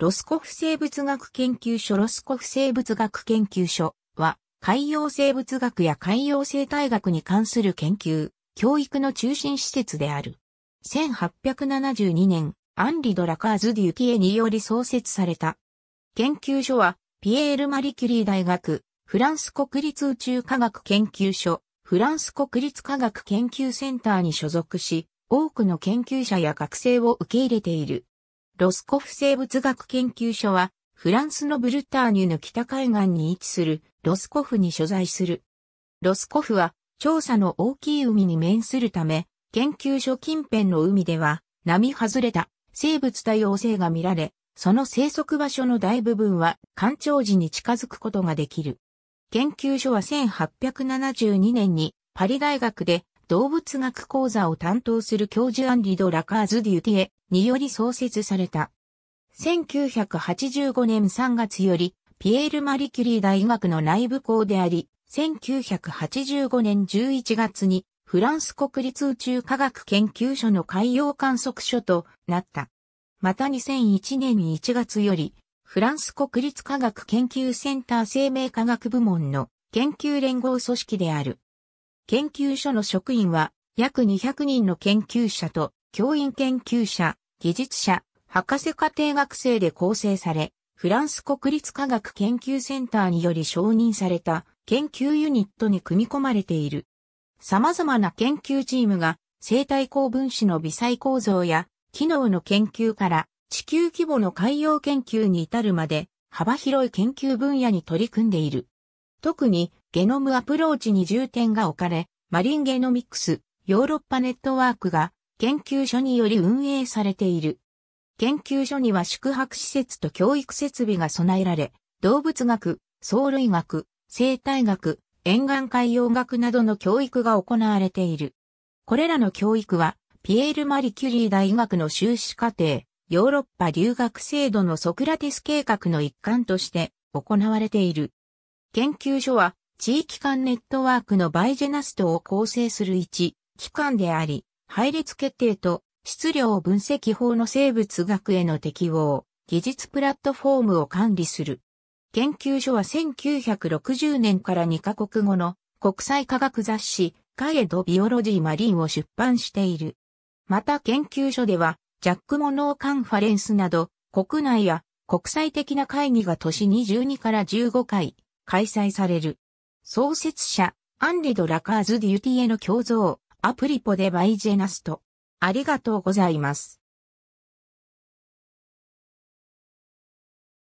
ロスコフ生物学研究所ロスコフ生物学研究所は、海洋生物学や海洋生態学に関する研究、教育の中心施設である。1872年、アンリド・ラカーズ・デュティエにより創設された。研究所は、ピエール・マリキュリー大学、フランス国立宇宙科学研究所、フランス国立科学研究センターに所属し、多くの研究者や学生を受け入れている。ロスコフ生物学研究所は、フランスのブルターニュの北海岸に位置するロスコフに所在する。ロスコフは調査の大きい海に面するため、研究所近辺の海では、波外れた生物多様性が見られ、その生息場所の大部分は干潮時に近づくことができる。研究所は1872年にパリ大学で動物学講座を担当する教授アンリド・ラカーズ・デュティエにより創設された。1985年3月より、ピエール・マリキュリー大学の内部校であり、1985年11月に、フランス国立宇宙科学研究所の海洋観測所となった。また2001年1月より、フランス国立科学研究センター生命科学部門の研究連合組織である。研究所の職員は約200人の研究者と教員研究者、技術者、博士課程学生で構成され、フランス国立科学研究センターにより承認された研究ユニットに組み込まれている。様々な研究チームが生体高分子の微細構造や機能の研究から地球規模の海洋研究に至るまで幅広い研究分野に取り組んでいる。特にゲノムアプローチに重点が置かれ、マリンゲノミクス、ヨーロッパネットワークが研究所により運営されている。研究所には宿泊施設と教育設備が備えられ、動物学、藻類学、生態学、沿岸海洋学などの教育が行われている。これらの教育は、ピエール・マリキュリー大学の修士課程、ヨーロッパ留学制度のソクラテス計画の一環として行われている。研究所は、地域間ネットワークのバイジェナストを構成する一機関であり、配列決定と質量分析法の生物学への適応、技術プラットフォームを管理する。研究所は1960年から2カ国語の国際科学雑誌カエド・ビオロジー・マリンを出版している。また研究所ではジャック・モノー・カンファレンスなど国内や国際的な会議が年22から15回開催される。創設者アンリド・ラカーズ・デュティエの共像アプリポでバイジェナスト。ありがとうございます。